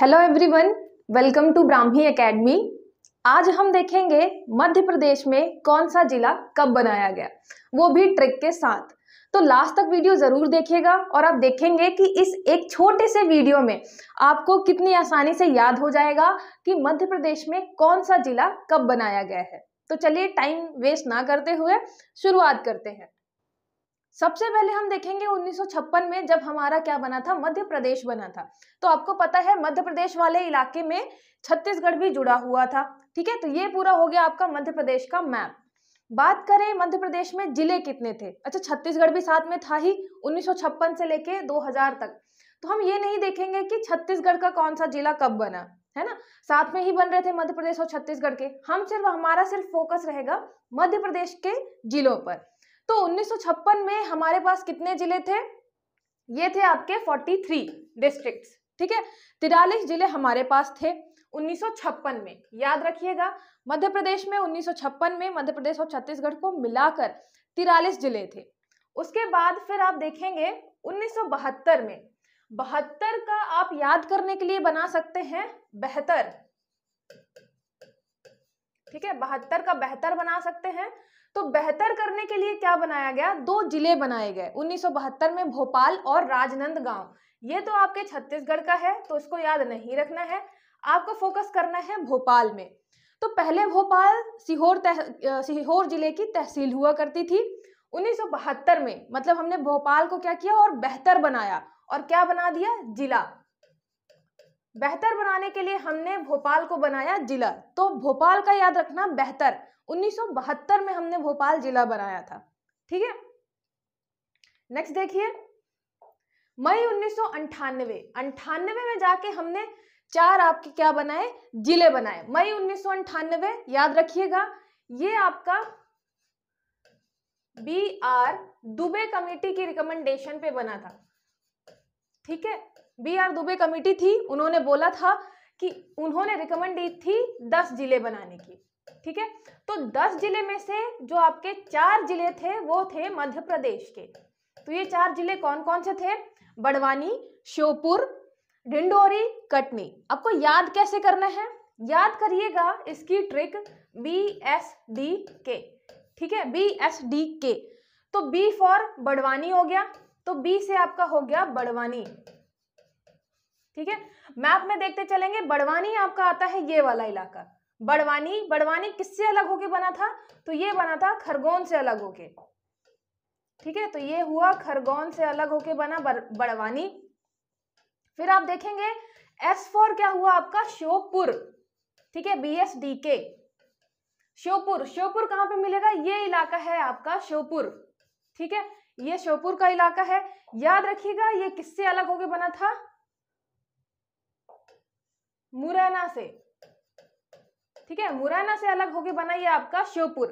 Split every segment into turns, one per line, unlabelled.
hello everyone welcome to Brahmi academy आज हम देखेंगे मध्य प्रदेश में कौन सा जिला कब बनाया गया वो भी ट्रिक के साथ तो लास्ट तक वीडियो ज़रूर देखिएगा और आप देखेंगे कि इस एक छोटे से वीडियो में आपको कितनी आसानी से याद हो जाएगा कि मध्य प्रदेश में कौन सा जिला कब बनाया गया है तो चलिए टाइम वेस्ट ना करते हुए शुरुआत करते हैं सबसे पहले हम देखेंगे 1956 में जब हमारा क्या बना था मध्य प्रदेश बना था तो आपको पता है मध्य प्रदेश वाले इलाके में छत्तीसगढ़ भी जुड़ा हुआ था ठीक है तो ये पूरा हो गया आपका मध्य प्रदेश का मैप बात करें मध्य प्रदेश में जिले कितने थे अच्छा छत्तीसगढ़ भी साथ में था ही उन्नीस से लेके दो तक तो हम ये नहीं देखेंगे कि छत्तीसगढ़ का कौन सा जिला कब बना है ना साथ में ही बन रहे थे मध्य प्रदेश और छत्तीसगढ़ के हम सिर्फ हमारा सिर्फ फोकस रहेगा मध्य प्रदेश के जिलों पर तो 1956 में हमारे पास कितने जिले थे ये थे आपके 43 डिस्ट्रिक्ट्स ठीक है तिरालीस जिले हमारे पास थे 1956 में याद रखिएगा मध्य प्रदेश में 1956 में मध्य प्रदेश और छत्तीसगढ़ को मिलाकर तिरालीस जिले थे उसके बाद फिर आप देखेंगे 1972 में बहत्तर का आप याद करने के लिए बना सकते हैं बेहतर ठीक है बहत्तर का बेहतर बना सकते हैं तो बेहतर करने के लिए क्या बनाया गया दो जिले बनाए गए 1972 में भोपाल और राजनंद गांव ये तो आपके छत्तीसगढ़ का है तो इसको याद नहीं रखना है आपको फोकस करना है भोपाल में तो पहले भोपाल सीहोर तह, सीहोर जिले की तहसील हुआ करती थी 1972 में मतलब हमने भोपाल को क्या किया और बेहतर बनाया और क्या बना दिया जिला बेहतर बनाने के लिए हमने भोपाल को बनाया जिला तो भोपाल का याद रखना बेहतर 1972 में हमने भोपाल जिला बनाया था ठीक है नेक्स्ट देखिए मई उन्नीस सौ में जाके हमने चार आपके क्या बनाए जिले बनाए मई उन्नीस याद रखिएगा ये आपका बी आर दुबे कमेटी की रिकमेंडेशन पे बना था ठीक है बी आर दुबे कमेटी थी उन्होंने बोला था कि उन्होंने रिकमेंड दी थी दस जिले बनाने की ठीक है तो दस जिले में से जो आपके चार जिले थे वो थे मध्य प्रदेश के तो ये चार जिले कौन कौन से थे बड़वानी श्योपुर डिंडोरी कटनी आपको याद कैसे करना है याद करिएगा इसकी ट्रिक बी एस डी के ठीक है बी एस डी के तो बी फॉर बड़वानी हो गया तो बी से आपका हो गया बड़वानी ठीक है मैप में देखते चलेंगे बड़वानी आपका आता है ये वाला इलाका बड़वानी बड़वानी किससे अलग होके बना था तो ये बना था खरगोन से अलग होके ठीक है तो ये हुआ खरगोन से अलग होके बना बड़वानी फिर आप देखेंगे एस फोर क्या हुआ आपका श्योपुर ठीक है बी एस डी के श्योपुर श्योपुर कहां पे मिलेगा ये इलाका है आपका श्योपुर ठीक है ये श्योपुर का इलाका है याद रखिएगा ये किससे अलग होके बना था मुरैना से ठीक है मुरैना से अलग होके बना ये आपका श्योपुर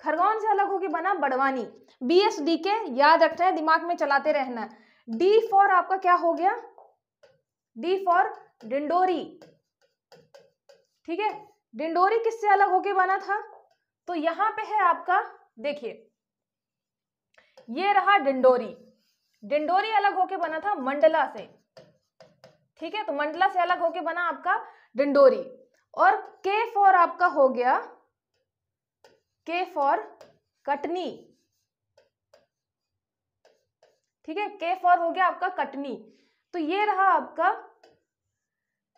खरगोन से अलग होके बना बड़वानी बी एस डी के याद रखना है दिमाग में चलाते रहना है डी फॉर आपका क्या हो गया डी फॉर डिंडोरी ठीक है डिंडोरी किससे अलग होके बना था तो यहां पे है आपका देखिए ये रहा डिंडोरी डिंडोरी अलग होके बना था मंडला से ठीक है तो मंडला से अलग होके बना आपका डिंडोरी और के फॉर आपका हो गया के फॉर कटनी ठीक है के फॉर हो गया आपका कटनी तो ये रहा आपका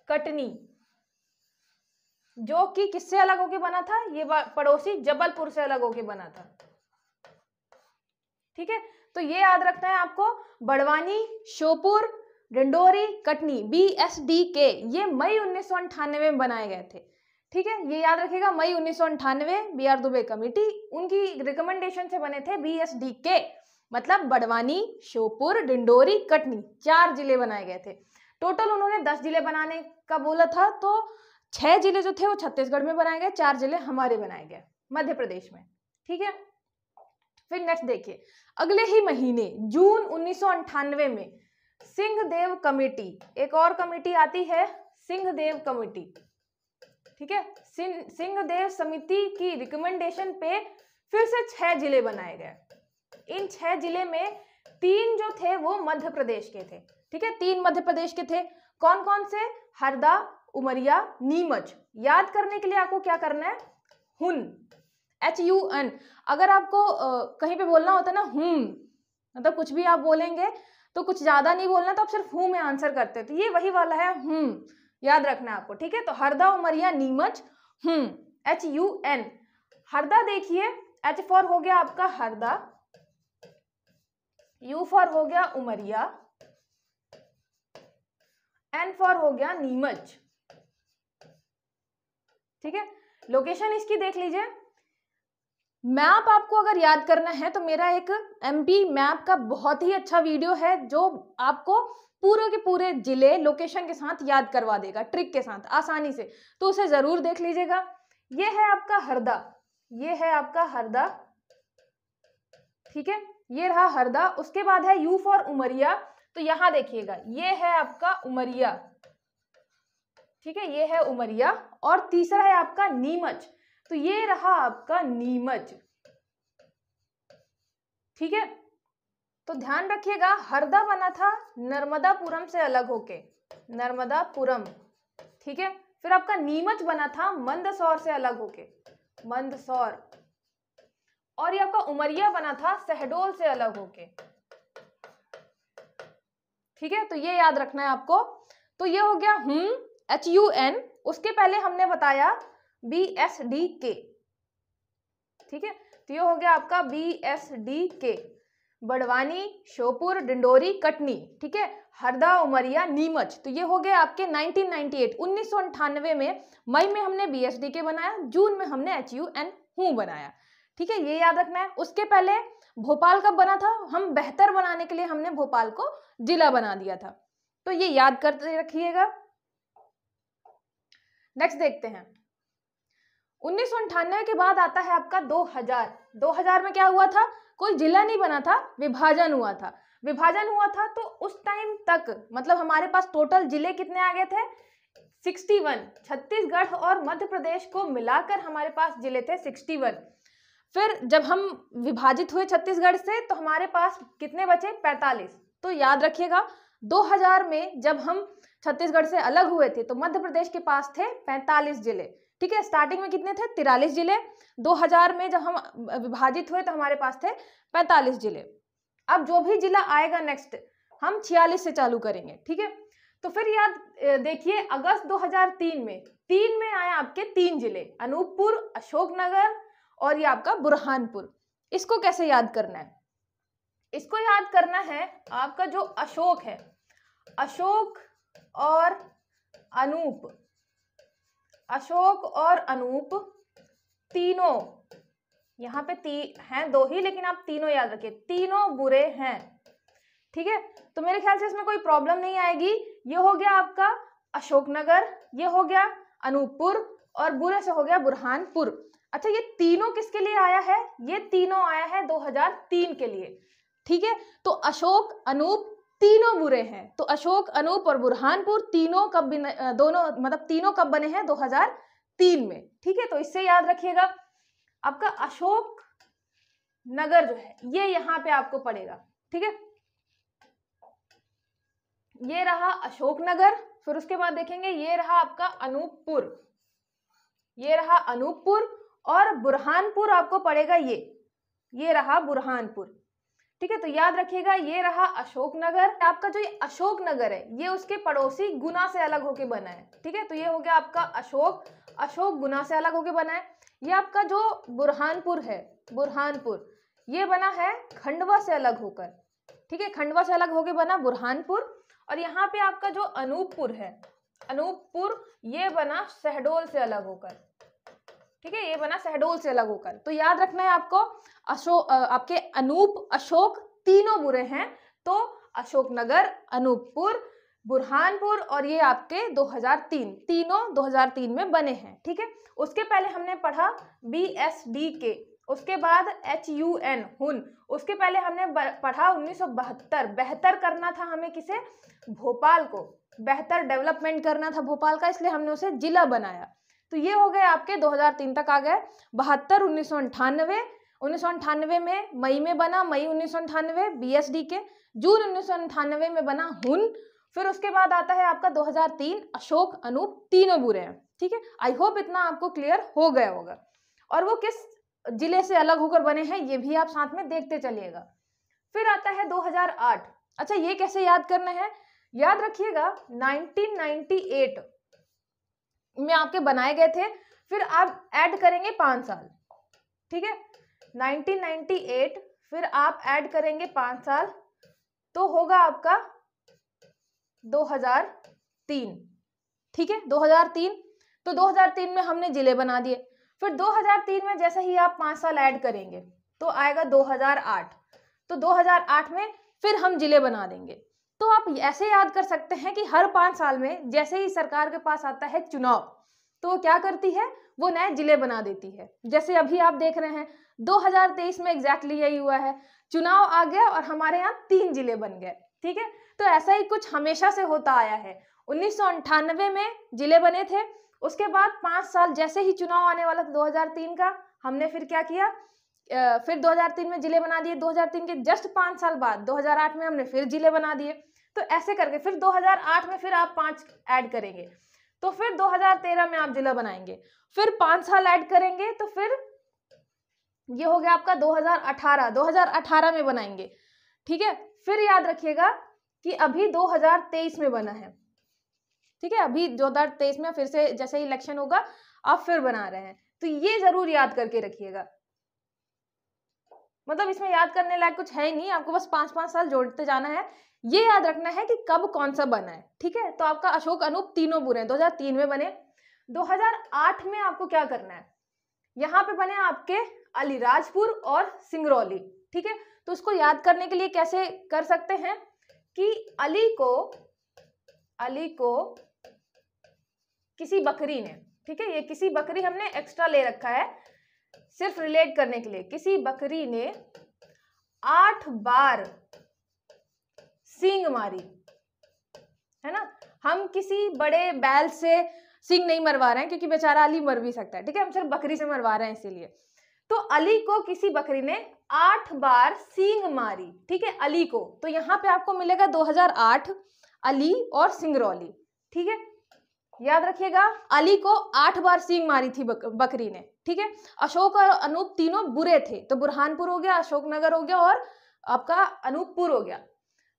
कटनी जो कि किससे अलग होके बना था ये पड़ोसी जबलपुर से अलग होके बना था ठीक है तो ये याद रखना है आपको Barwani Sheopur Dindori Katni B S D के ये मई उन्नीस में बनाए गए थे ठीक है ये याद रखिएगा मई उन्नीस सौ अंठानवे बी आर दुबे कमेटी उनकी रिकमेंडेशन से बने थे बी एस डी के मतलब बड़वानी श्योपुर डिंडोरी कटनी चार जिले बनाए गए थे टोटल उन्होंने दस जिले बनाने का बोला था तो छह जिले जो थे वो छत्तीसगढ़ में बनाए गए चार जिले हमारे बनाए गए मध्य प्रदेश में ठीक है फिर नेक्स्ट देखिए अगले ही महीने जून उन्नीस में सिंहदेव कमेटी एक और कमेटी आती है सिंहदेव कमेटी ठीक है सिंहदेव समिति की रिकमेंडेशन पे फिर से छह जिले बनाए गए इन छह जिले में तीन जो थे वो मध्य प्रदेश के थे ठीक है तीन मध्य प्रदेश के थे कौन कौन से हरदा उमरिया नीमच याद करने के लिए आपको क्या करना है हुन एच यू एन अगर आपको आ, कहीं पे बोलना होता है ना हुन मतलब कुछ भी आप बोलेंगे तो कुछ ज़्यादा नहीं बोलना तो आप सिर्फ हूँ में आंसर करते हो तो ये वही वाला है हूँ याद रखना आपको ठीक है तो हरदा उमरिया नीमच हूँ एच यू एन हरदा देखिए एच फॉर हो गया आपका हरदा यू फॉर हो गया उमरिया एन फॉर हो गया नीमच ठीक है लोकेशन इसकी देख लीजिए मैप आपको अगर याद करना है तो मेरा एक एमपी मैप का बहुत ही अच्छा वीडियो है जो आपको पूरे के पूरे जिले लोकेशन के साथ याद करवा देगा ट्रिक के साथ आसानी से तो उसे ज़रूर देख लीजिएगा ये है आपका हरदा ये है आपका हरदा ठीक है ये रहा हरदा उसके बाद है यू फॉर उमरिया तो यहां देखिएगा ये है आपका उमरिया ठीक है ये है उमरिया और तीसरा है आपका नीमच तो ये रहा आपका नीमच ठीक है तो ध्यान रखिएगा हरदा बना था नर्मदापुरम से अलग होके नर्मदापुरम ठीक है फिर आपका नीमच बना था मंदसौर से अलग होके मंदसौर और ये आपका उमरिया बना था सहडोल से अलग होके ठीक है तो ये याद रखना है आपको तो ये हो गया हम एच यू एन उसके पहले हमने बताया बी एस डी के ठीक है तो ये हो गया आपका बी एस डी के बड़वानी श्योपुर डिंडोरी कटनी ठीक है हरदा उमरिया नीमच तो ये हो गया आपके 1998 उन्नीस में मई में हमने बी एस डी के बनाया जून में हमने एच यू एन हूँ बनाया ठीक है ये याद रखना है उसके पहले भोपाल कब बना था हम बेहतर बनाने के लिए हमने भोपाल को जिला बना दिया था तो ये याद करते रखिएगा नेक्स्ट देखते हैं उन्नीस के बाद आता है आपका 2000 2000 में क्या हुआ था कोई जिला नहीं बना था विभाजन हुआ था विभाजन हुआ था तो उस टाइम तक मतलब हमारे पास टोटल जिले कितने आ गए थे 61 छत्तीसगढ़ और मध्य प्रदेश को मिलाकर हमारे पास जिले थे 61 फिर जब हम विभाजित हुए छत्तीसगढ़ से तो हमारे पास कितने बचे 45 तो याद रखिएगा 2000 में जब हम छत्तीसगढ़ से अलग हुए थे तो मध्य प्रदेश के पास थे 45 जिले ठीक है स्टार्टिंग में कितने थे तिरालीस जिले 2000 में जब हम विभाजित हुए तो हमारे पास थे 45 जिले अब जो भी जिला आएगा नेक्स्ट हम 46 से चालू करेंगे ठीक है तो फिर याद देखिए अगस्त 2003 में तीन में आए आपके तीन जिले अनूपपुर अशोकनगर और ये आपका बुरहानपुर इसको कैसे याद करना है इसको याद करना है आपका जो अशोक है अशोक और अनूप अशोक और अनूप तीनों यहाँ पे ती हैं दो ही लेकिन आप तीनों याद रखिए तीनों बुरे हैं ठीक है तो मेरे ख्याल से इसमें कोई प्रॉब्लम नहीं आएगी ये हो गया आपका अशोकनगर ये हो गया अनूपपुर और बुरे से हो गया बुरहानपुर अच्छा ये तीनों किसके लिए आया है ये तीनों आया है 2003 के लिए ठीक है तो अशोक अनूप तीनों बुरे हैं तो अशोक अनूप और बुरहानपुर तीनों कब दोनों मतलब तीनों कब बने हैं 2003 में ठीक है तो इससे याद रखिएगा आपका अशोक नगर जो है ये यहां पे आपको पड़ेगा ठीक है ये रहा अशोक नगर फिर उसके बाद देखेंगे ये रहा आपका अनूपपुर ये रहा अनूपपुर और बुरहानपुर आपको पड़ेगा ये ये रहा बुरहानपुर ठीक है तो याद रखिएगा ये रहा अशोक नगर आपका जो ये नगर है ये उसके पड़ोसी गुना से अलग होके बना है ठीक है तो ये हो गया आपका अशोक अशोक गुना से अलग होके बना है ये आपका जो बुरहानपुर है बुरहानपुर ये बना है खंडवा से अलग होकर ठीक है खंडवा से अलग होके बना बुरहानपुर और यहाँ पे आपका जो अनूपपुर है अनूपपुर ये बना शहडोल से अलग होकर ठीक है ये बना शहडोल से अलग होकर तो याद रखना है आपको अशोक आपके अनूप अशोक तीनों बुरे हैं तो अशोकनगर अनूपपुर बुरहानपुर और ये आपके 2003 तीनों 2003 में बने हैं ठीक है उसके पहले हमने पढ़ा बी एस डी के उसके बाद एच यू एन हुन उसके पहले हमने पढ़ा उन्नीस बेहतर करना था हमें किसे भोपाल को बेहतर डेवलपमेंट करना था भोपाल का इसलिए हमने उसे जिला बनाया तो ये हो गए आपके 2003 तक आ गए बहत्तर उन्नीस सौ अंठानवे उन्नीस सौ अंठानवे में मई में बना मई उन्नीस सौ अंठानवे बी एस डी के जून उन्नीस सौ अंठानवे में बना हुन फिर उसके बाद आता है आपका 2003 अशोक अनूप तीनों बुरे हैं ठीक है आई होप इतना आपको क्लियर हो गया होगा और वो किस जिले से अलग होकर बने हैं ये भी आप साथ में देखते चलिएगा फिर आता है 2008 अच्छा ये कैसे याद करना है याद रखिएगा 1998 में आपके बनाए गए थे फिर आप ऐड करेंगे पाँच साल ठीक है 1998 फिर आप ऐड करेंगे पाँच साल तो होगा आपका 2003 ठीक है 2003 तो 2003 में हमने ज़िले बना दिए फिर 2003 में जैसे ही आप पाँच साल ऐड करेंगे तो आएगा 2008 तो 2008 में फिर हम ज़िले बना देंगे तो आप ऐसे याद कर सकते हैं कि हर पांच साल में जैसे ही सरकार के पास आता है चुनाव तो क्या करती है वो नए जिले बना देती है जैसे अभी आप देख रहे हैं 2023 में एग्जैक्टली यही हुआ है चुनाव आ गया और हमारे यहाँ तीन जिले बन गए ठीक है तो ऐसा ही कुछ हमेशा से होता आया है उन्नीस में जिले बने थे उसके बाद पाँच साल जैसे ही चुनाव आने वाला था दो का हमने फिर क्या किया फिर 2003 में जिले बना दिए 2003 के जस्ट पांच साल बाद 2008 में हमने फिर जिले बना दिए तो ऐसे करके फिर 2008 में फिर आप पांच ऐड करेंगे तो फिर 2013 में आप जिला बनाएंगे फिर पांच साल ऐड करेंगे तो फिर ये हो गया आपका 2018 2018 में बनाएंगे ठीक है फिर याद रखिएगा कि अभी 2023 में बना है ठीक है अभी 2023 में फिर से जैसे इलेक्शन होगा आप फिर बना रहे हैं तो ये ज़रूर याद करके रखिएगा मतलब इसमें याद करने लायक कुछ है ही नहीं आपको बस पांच पांच साल जोड़ते जाना है ये याद रखना है कि कब कौन सा बना है ठीक है तो आपका अशोक अनूप तीनों बुरे हैं 2003 में बने 2008 में आपको क्या करना है यहाँ पे बने आपके अलीराजपुर और सिंगरौली ठीक है तो उसको याद करने के लिए कैसे कर सकते हैं कि अली को अली को किसी बकरी ने ठीक है ये किसी बकरी हमने एक्स्ट्रा ले रखा है सिर्फ रिलेट करने के लिए किसी बकरी ने आठ बार सींग मारी है ना हम किसी बड़े बैल से सिंग नहीं मरवा रहे हैं क्योंकि बेचारा अली मर भी सकता है ठीक है हम सिर्फ बकरी से मरवा रहे हैं इसीलिए तो अली को किसी बकरी ने आठ बार सींग मारी ठीक है अली को तो यहां पे आपको मिलेगा 2008 अली और सिंगरौली ठीक है याद रखिएगा अली को आठ बार सींग मारी थी बकरी ने ठीक है अशोक और अनूप तीनों बुरे थे तो बुरहानपुर हो गया अशोकनगर हो गया और आपका अनूपपुर हो गया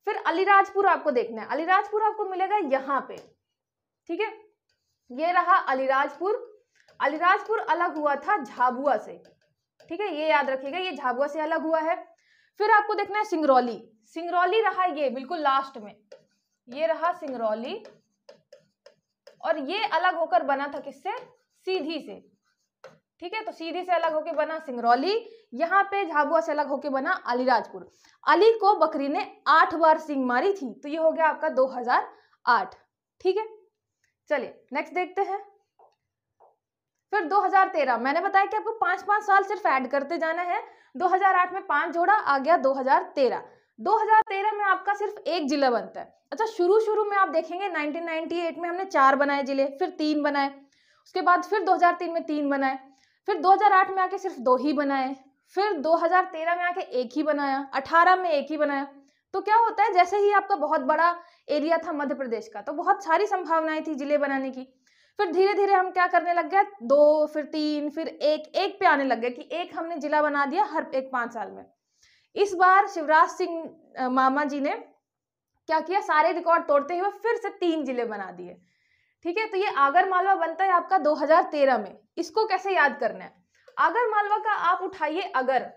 फिर अलीराजपुर आपको देखना है अलीराजपुर आपको मिलेगा यहाँ पे ठीक है ये रहा अलीराजपुर अलीराजपुर अलग हुआ था झाबुआ से ठीक है ये याद रखिएगा ये झाबुआ से अलग हुआ है फिर आपको देखना है सिंगरौली सिंगरौली रहा ये बिल्कुल लास्ट में ये रहा सिंगरौली और ये अलग होकर बना था किससे सीधी से ठीक है तो सीधी से अलग होके बना सिंगरौली यहाँ पे झाबुआ से अलग होके बना अलीराजपुर अली को बकरी ने आठ बार सिंग मारी थी तो ये हो गया आपका 2008 ठीक है चलिए नेक्स्ट देखते हैं फिर 2013 मैंने बताया कि आपको पांच पांच साल सिर्फ ऐड करते जाना है 2008 में पांच जोड़ा आ गया 2013 2013 में आपका सिर्फ एक जिला बनता है अच्छा शुरू शुरू में आप देखेंगे 1998 में हमने चार बनाए जिले फिर तीन बनाए उसके बाद फिर 2003 में तीन बनाए फिर 2008 में आके सिर्फ दो ही बनाए फिर 2013 में आके एक ही बनाया 18 में एक ही बनाया तो क्या होता है जैसे ही आपका बहुत बड़ा एरिया था मध्य प्रदेश का तो बहुत सारी संभावनाएं थी जिले बनाने की फिर धीरे धीरे हम क्या करने लग गए दो फिर तीन फिर एक एक पे आने लग गए कि एक हमने जिला बना दिया हर एक पांच साल में इस बार शिवराज सिंह मामा जी ने क्या किया सारे रिकॉर्ड तोड़ते हुए फिर से तीन जिले बना दिए ठीक है तो ये आगर मालवा बनता है आपका 2013 में इसको कैसे याद करना है आगर मालवा का आप उठाइए अगर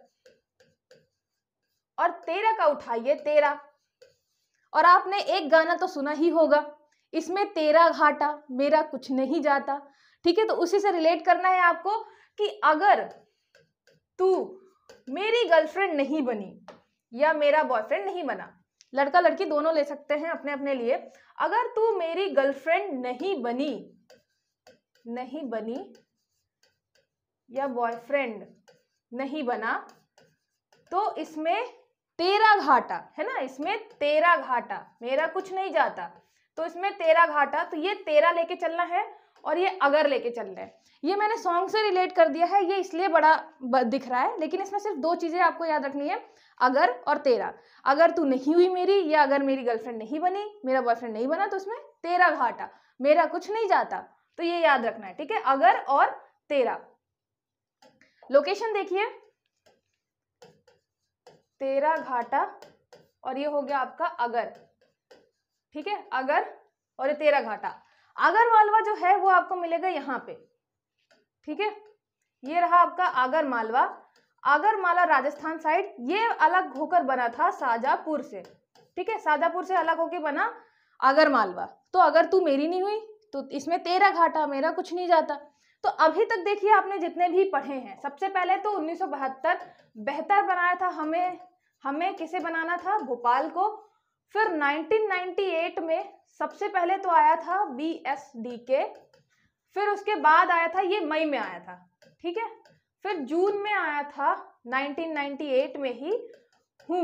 और तेरा का उठाइए तेरा और आपने एक गाना तो सुना ही होगा इसमें तेरा घाटा मेरा कुछ नहीं जाता ठीक है तो उसी से रिलेट करना है आपको कि अगर तू मेरी गर्लफ्रेंड नहीं बनी या मेरा बॉयफ्रेंड नहीं बना लड़का लड़की दोनों ले सकते हैं अपने अपने लिए अगर तू मेरी गर्लफ्रेंड नहीं बनी नहीं बनी या बॉयफ्रेंड नहीं बना तो इसमें तेरा घाटा है ना इसमें तेरा घाटा मेरा कुछ नहीं जाता तो इसमें तेरा घाटा तो ये तेरा लेके चलना है और ये अगर लेके चल रहे हैं ये मैंने सॉन्ग से रिलेट कर दिया है ये इसलिए बड़ा दिख रहा है लेकिन इसमें सिर्फ दो चीज़ें आपको याद रखनी है अगर और तेरा अगर तू नहीं हुई मेरी या अगर मेरी गर्लफ्रेंड नहीं बनी मेरा बॉयफ्रेंड नहीं बना तो उसमें तेरा घाटा मेरा कुछ नहीं जाता तो ये याद रखना है ठीक है अगर और तेरा लोकेशन देखिए तेरा घाटा और ये हो गया आपका अगर ठीक है अगर और ये तेरा घाटा आगर मालवा जो है वो आपको मिलेगा यहाँ पे ठीक है ये रहा आपका आगर मालवा आगर माला राजस्थान साइड ये अलग होकर बना था साजापुर से ठीक है साजापुर से अलग होके बना आगर मालवा तो अगर तू मेरी नहीं हुई तो इसमें तेरा घाटा मेरा कुछ नहीं जाता तो अभी तक देखिए आपने जितने भी पढ़े हैं सबसे पहले तो उन्नीस बेहतर बनाया था हमें हमें किसे बनाना था भोपाल को फिर 1998 में सबसे पहले तो आया था बी एस डी के फिर उसके बाद आया था ये मई में आया था ठीक है फिर जून में आया था 1998 में ही हूँ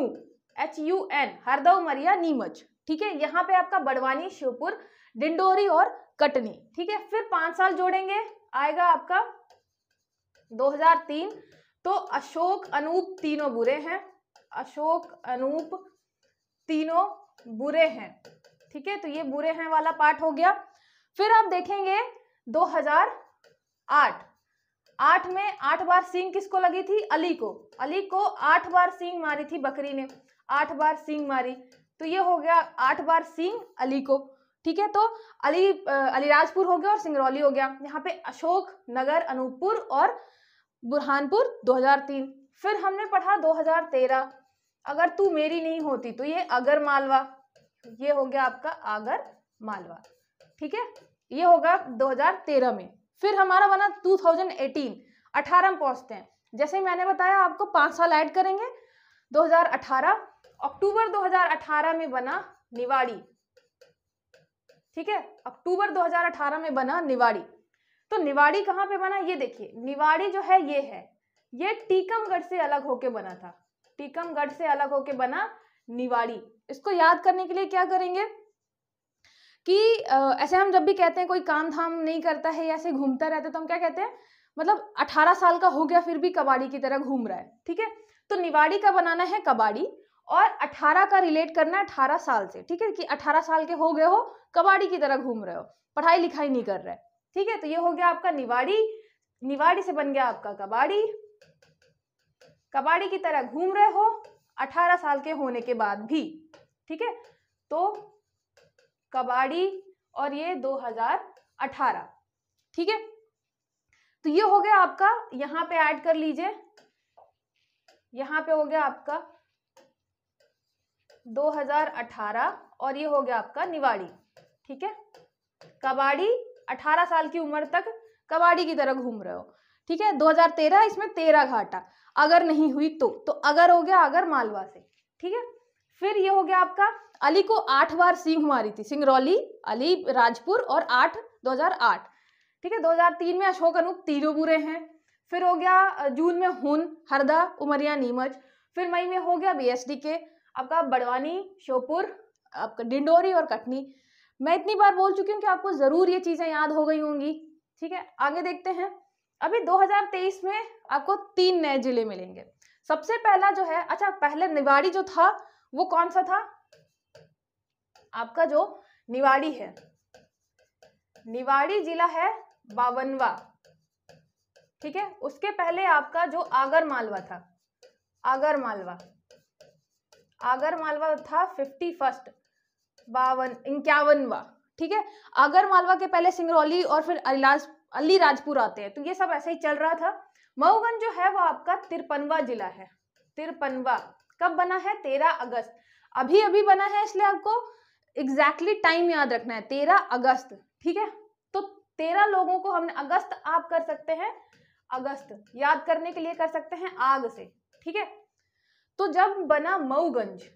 एच यू एन हरदव मरिया नीमच ठीक है यहाँ पे आपका बड़वानी श्योपुर डिंडोरी और कटनी ठीक है फिर पांच साल जोड़ेंगे आएगा आपका 2003 तो अशोक अनूप तीनों बुरे हैं अशोक अनूप तीनों बुरे हैं ठीक है तो ये बुरे हैं वाला पार्ट हो गया फिर आप देखेंगे 2008 आठ में आठ बार सींग किसको लगी थी अली को अली को आठ बार सींग मारी थी बकरी ने आठ बार सींग मारी तो ये हो गया आठ बार सींग अली को ठीक है तो अली अलीराजपुर हो गया और सिंगरौली हो गया यहाँ पे अशोक नगर अनूपपुर और बुरहानपुर 2003 फिर हमने पढ़ा 2013 अगर तू मेरी नहीं होती तो ये अगर मालवा ये हो गया आपका आगर मालवा ठीक है ये होगा 2013 में फिर हमारा बना 2018 एटीन में पहुंचते हैं जैसे मैंने बताया आपको पांच साल ऐड करेंगे 2018 अक्टूबर 2018 में बना निवाड़ी ठीक है अक्टूबर 2018 में बना निवाड़ी तो निवाड़ी कहाँ पे बना ये देखिए निवाड़ी जो है ये है ये टीकमगढ़ से अलग होके बना था टीकमगढ़ से अलग होके बना निवाड़ी इसको याद करने के लिए क्या करेंगे कि ऐसे हम जब भी कहते हैं कोई काम धाम नहीं करता है या ऐसे घूमता रहता है तो हम क्या कहते हैं मतलब 18 साल का हो गया फिर भी कबाड़ी की तरह घूम रहा है ठीक है तो निवाड़ी का बनाना है कबाड़ी और 18 का रिलेट करना है 18 साल से ठीक है कि 18 साल के हो गए हो कबाड़ी की तरह घूम रहे हो पढ़ाई लिखाई नहीं कर रहे ठीक है तो ये हो गया आपका निवाड़ी निवाड़ी से बन गया आपका कबाड़ी कबाड़ी की तरह घूम रहे हो अठारह साल के होने के बाद भी ठीक है तो कबाड़ी और ये 2018 ठीक है तो ये हो गया आपका यहां पे ऐड कर लीजिए यहां पे हो गया आपका 2018 और ये हो गया आपका निवाड़ी ठीक है कबाड़ी 18 साल की उम्र तक कबाड़ी की तरह घूम रहे हो ठीक है 2013 इसमें तेरह घाटा अगर नहीं हुई तो तो अगर हो गया अगर मालवा से ठीक है फिर ये हो गया आपका अली को आठ बार सिंह मारी थी सिंगरौली अली राजपुर और आठ 2008 ठीक है 2003 में अशोक अनूप तीनों बुरे हैं फिर हो गया जून में हुन हरदा उमरिया नीमच फिर मई में हो गया बी के आपका बड़वानी श्योपुर आपका डिंडोरी और कटनी मैं इतनी बार बोल चुकी हूँ कि आपको ज़रूर ये चीज़ें याद हो गई होंगी ठीक है आगे देखते हैं अभी 2023 में आपको तीन नए जिले मिलेंगे सबसे पहला जो है अच्छा पहले निवाड़ी जो था वो कौन सा था आपका जो निवाड़ी है निवाड़ी जिला है बावनवा ठीक है उसके पहले आपका जो आगर मालवा था आगर मालवा आगर मालवा था फिफ्टी फर्स्ट बावन इक्यावनवा ठीक है आगर मालवा के पहले सिंगरौली और फिर अलीराज अली राजपुर आते हैं तो ये सब ऐसे ही चल रहा था मऊगंज जो है वो आपका तिरपनवा जिला है तिरपनवा कब बना है तेरह अगस्त अभी अभी बना है इसलिए आपको एग्जैक्टली exactly टाइम याद रखना है तेरह अगस्त ठीक है तो तेरह लोगों को हमने अगस्त आप कर सकते हैं अगस्त याद करने के लिए कर सकते हैं आग से ठीक है तो जब बना मऊगंज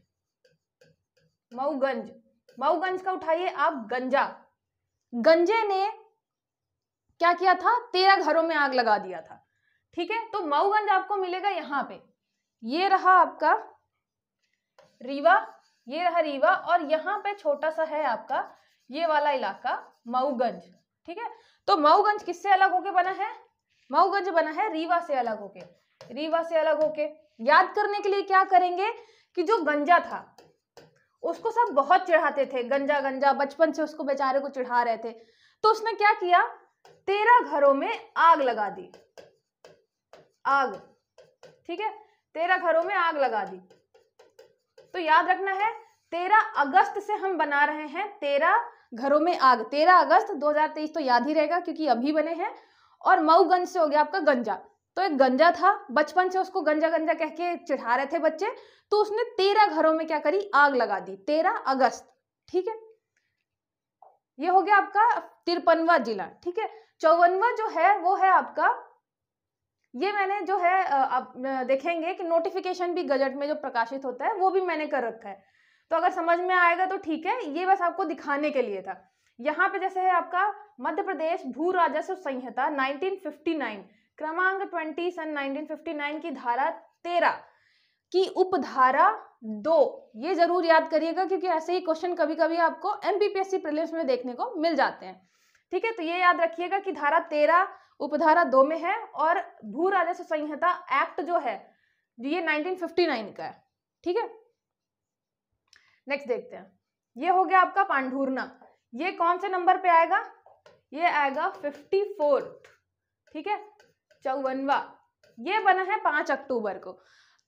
मऊगंज मऊगंज का उठाइए आप गंजा गंजे ने क्या किया था तेरह घरों में आग लगा दिया था ठीक है तो मऊगंज आपको मिलेगा यहां पे ये रहा आपका रीवा ये रहा रीवा और यहाँ पे छोटा सा है आपका ये वाला इलाका मऊगंज ठीक है तो मऊगंज किससे अलग होके बना है मऊगंज बना है रीवा से अलग होके रीवा से अलग होके याद करने के लिए क्या करेंगे कि जो गंजा था उसको सब बहुत चढ़ाते थे गंजा गंजा बचपन से उसको बेचारे को चिढ़ा रहे थे तो उसने क्या किया तेरह घरों में आग लगा दी आग ठीक है तेरह घरों में आग लगा दी तो याद रखना है तेरह अगस्त से हम बना रहे हैं तेरह घरों में आग तेरह अगस्त 2023 तो याद ही रहेगा क्योंकि अभी बने हैं और मऊगंज से हो गया आपका गंजा तो एक गंजा था बचपन से उसको गंजा गंजा कह के चिढ़ा रहे थे बच्चे तो उसने तेरह घरों में क्या करी आग लगा दी तेरह अगस्त ठीक है ये हो गया आपका तिरपनवा जिला ठीक है चौवनवा जो है वो है आपका ये मैंने जो है आप देखेंगे कि नोटिफिकेशन भी गजट में जो प्रकाशित होता है वो भी मैंने कर रखा है तो अगर समझ में आएगा तो ठीक है ये बस आपको दिखाने के लिए था यहाँ पे जैसे है आपका मध्य प्रदेश भू राजस्व संहिता 1959 क्रमांक 20 सन 1959 की धारा 13 की उपधारा दो ये जरूर याद करिएगा क्योंकि ऐसे ही क्वेश्चन कभी कभी आपको एमपीपीएससी प्रीलिम्स में देखने को मिल जाते हैं ठीक है तो ये याद रखिएगा कि धारा तेरह उपधारा दो में है और भू राजस्व संहिता एक्ट जो है ये 1959 का है ठीक है नेक्स्ट देखते हैं ये हो गया आपका पांडूरना ये कौन से नंबर पे आएगा ये आएगा फिफ्टी फोर्थ ठीक है चौवनवा ये बना है पांच अक्टूबर को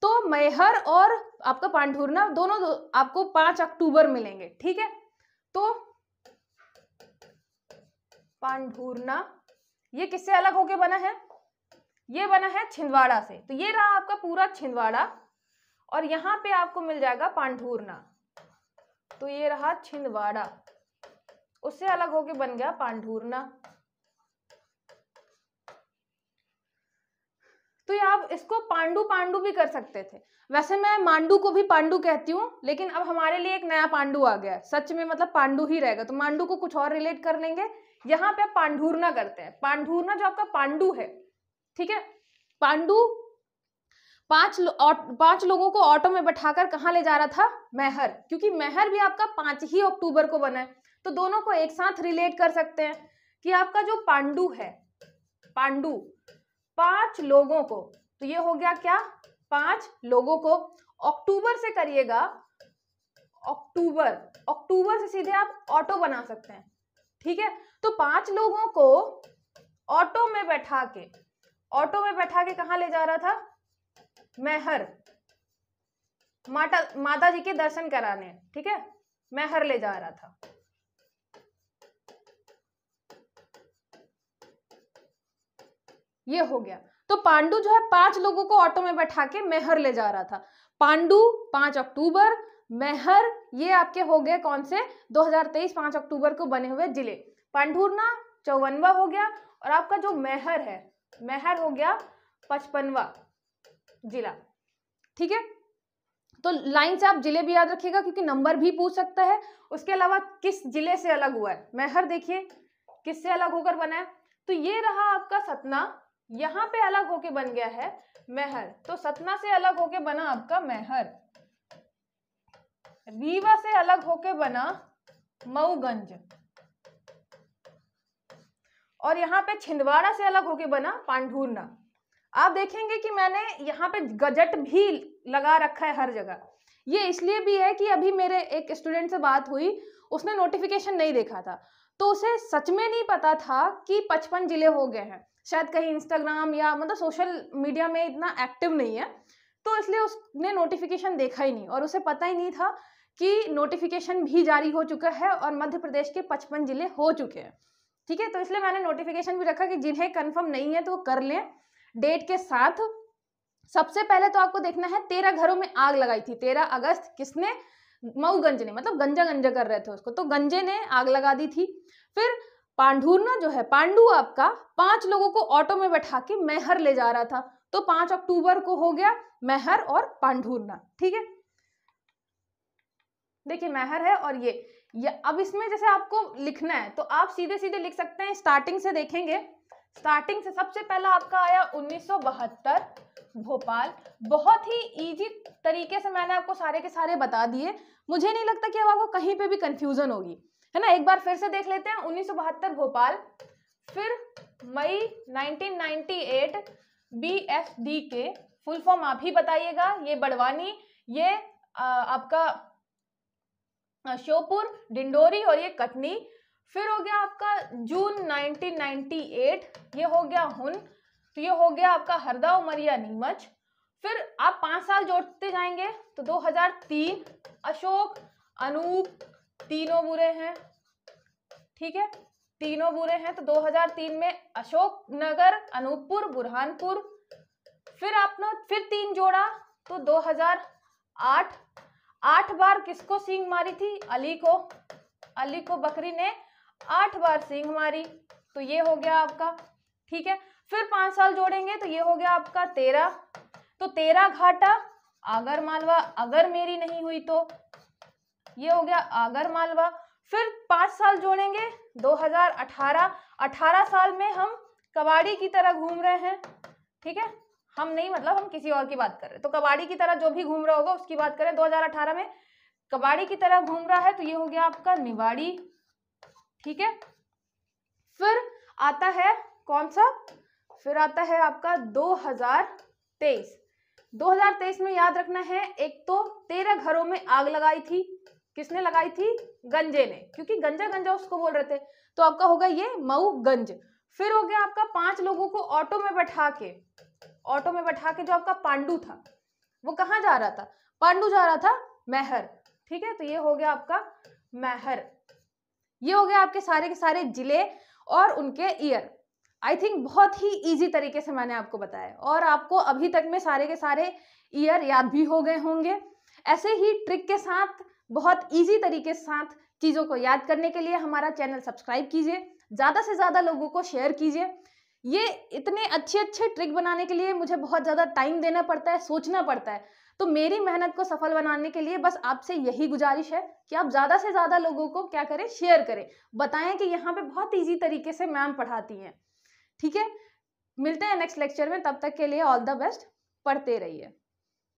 तो मेहर और आपका पांडुरना दोनों दो, आपको पांच अक्टूबर मिलेंगे ठीक है तो पांडुरना ये किससे अलग होके बना है ये बना है छिंदवाड़ा से तो ये रहा आपका पूरा छिंदवाड़ा और यहाँ पे आपको मिल जाएगा पांडूरना तो ये रहा छिंदवाड़ा उससे अलग होके बन गया पांडूरना तो ये आप इसको पांडु पांडु भी कर सकते थे वैसे मैं मांडू को भी पांडु कहती हूँ लेकिन अब हमारे लिए एक नया पांडु आ गया सच में मतलब पांडु ही रहेगा तो मांडू को कुछ और रिलेट कर लेंगे यहां पे आप पांडूरना करते हैं पांडूरना जो आपका पांडु है ठीक है पांडु पांच लो, पांच लोगों को ऑटो में बैठाकर कहा ले जा रहा था मेहर क्योंकि मेहर भी आपका पांच ही अक्टूबर को बना है तो दोनों को एक साथ रिलेट कर सकते हैं कि आपका जो पांडु है पांडु पांच लोगों को तो ये हो गया क्या पांच लोगों को अक्टूबर से करिएगा अक्टूबर अक्टूबर से सीधे आप ऑटो बना सकते हैं ठीक है तो पांच लोगों को ऑटो में बैठा के ऑटो में बैठा के कहा ले जा रहा था मैहर माता माता जी के दर्शन कराने ठीक है मैहर ले जा रहा था ये हो गया तो पांडु जो है पांच लोगों को ऑटो में बैठा के मेहर ले जा रहा था पांडु पांच अक्टूबर मेहर ये आपके हो गए कौन से 2023 पांच अक्टूबर को बने हुए जिले पंडूरना चौवनवा हो गया और आपका जो मेहर है मेहर हो गया पचपनवा जिला ठीक है तो लाइन से आप जिले भी याद रखिएगा क्योंकि नंबर भी पूछ सकता है उसके अलावा किस जिले से अलग हुआ है मेहर देखिए किससे अलग होकर बना है तो ये रहा आपका सतना यहाँ पे अलग होके बन गया है मेहर तो सतना से अलग होके बना आपका मेहर रीवा से अलग होके बना मऊगंज और यहाँ पे छिंदवाड़ा से अलग होके बना पांडूरना आप देखेंगे कि मैंने यहाँ पे गजट भी लगा रखा है हर जगह ये इसलिए भी है कि अभी मेरे एक स्टूडेंट से बात हुई उसने नोटिफिकेशन नहीं देखा था तो उसे सच में नहीं पता था कि पचपन जिले हो गए हैं शायद कहीं इंस्टाग्राम या मतलब सोशल मीडिया में इतना एक्टिव नहीं है तो इसलिए उसने नोटिफिकेशन देखा ही नहीं और उसे पता ही नहीं था कि नोटिफिकेशन भी जारी हो चुका है और मध्य प्रदेश के पचपन जिले हो चुके हैं ठीक है तो इसलिए मैंने नोटिफिकेशन भी रखा कि जिन्हें कंफर्म नहीं है तो वो कर लें डेट के साथ सबसे पहले तो आपको देखना है तेरह घरों में आग लगाई थी तेरह अगस्त किसने मऊगंज ने मतलब गंजा गंजा कर रहे थे उसको तो गंजे ने आग लगा दी थी फिर पांडुरना जो है पांडु आपका पांच लोगों को ऑटो में बैठा के मैहर ले जा रहा था तो पांच अक्टूबर को हो गया मैहर और पांडूरना ठीक है देखिए मेहर है और ये या अब इसमें जैसे आपको लिखना है तो आप सीधे सीधे लिख सकते हैं स्टार्टिंग से देखेंगे स्टार्टिंग से सबसे पहला आपका आया उन्नीस भोपाल बहुत ही इजी तरीके से मैंने आपको सारे के सारे बता दिए मुझे नहीं लगता कि अब आपको कहीं पे भी कंफ्यूजन होगी है ना एक बार फिर से देख लेते हैं उन्नीस भोपाल फिर मई 1998 बीएफडी के फुल फॉर्म आप ही बताइएगा ये बड़वानी ये आ, आपका श्योपुर डिंडोरी और ये कटनी फिर हो गया आपका जून 1998 ये हो गया हुन तो ये हो गया आपका हरदा उमरिया नीमच फिर आप पाँच साल जोड़ते जाएंगे तो 2003 अशोक अनूप तीनों बुरे हैं ठीक है तीनों बुरे हैं तो 2003 में अशोक नगर अनूपपुर बुरहानपुर फिर आपने फिर तीन जोड़ा तो 2008 आठ बार किसको सींग मारी थी अली को अली को बकरी ने आठ बार सींग मारी तो ये हो गया आपका ठीक है फिर पांच साल जोड़ेंगे तो ये हो गया आपका तेरह तो तेरह घाटा आगर मालवा अगर मेरी नहीं हुई तो ये हो गया आगर मालवा फिर पांच साल जोड़ेंगे 2018 18 साल में हम कबाड़ी की तरह घूम रहे हैं ठीक है हम नहीं मतलब हम किसी और की बात कर रहे हैं तो कबाड़ी की तरह जो भी घूम रहा होगा उसकी बात करें 2018 में कबाड़ी की तरह घूम रहा है तो ये हो गया आपका निवाड़ी ठीक है फिर आता है कौन सा फिर आता है आपका 2023 2023 में याद रखना है एक तो तेरह घरों में आग लगाई थी किसने लगाई थी गंजे ने क्योंकि गंजा गंजा उसको बोल रहे थे तो आपका होगा ये मऊ गंज फिर हो गया आपका पांच लोगों को ऑटो में बैठा के ऑटो में बैठा के जो आपका पांडु था वो कहाँ जा रहा था पांडु जा रहा था मैहर ठीक है तो ये हो गया आपका मैहर ये हो गया आपके सारे के सारे जिले और उनके ईयर आई थिंक बहुत ही इजी तरीके से मैंने आपको बताया और आपको अभी तक में सारे के सारे ईयर याद भी हो गए होंगे ऐसे ही ट्रिक के साथ बहुत इजी तरीके के साथ चीज़ों को याद करने के लिए हमारा चैनल सब्सक्राइब कीजिए ज़्यादा से ज़्यादा लोगों को शेयर कीजिए ये इतने अच्छे अच्छे ट्रिक बनाने के लिए मुझे बहुत ज़्यादा टाइम देना पड़ता है सोचना पड़ता है तो मेरी मेहनत को सफल बनाने के लिए बस आपसे यही गुजारिश है कि आप ज़्यादा से ज़्यादा लोगों को क्या करें शेयर करें बताएं कि यहाँ पे बहुत ईजी तरीके से मैम पढ़ाती हैं ठीक है मिलते हैं नेक्स्ट लेक्चर में तब तक के लिए ऑल द बेस्ट पढ़ते रहिए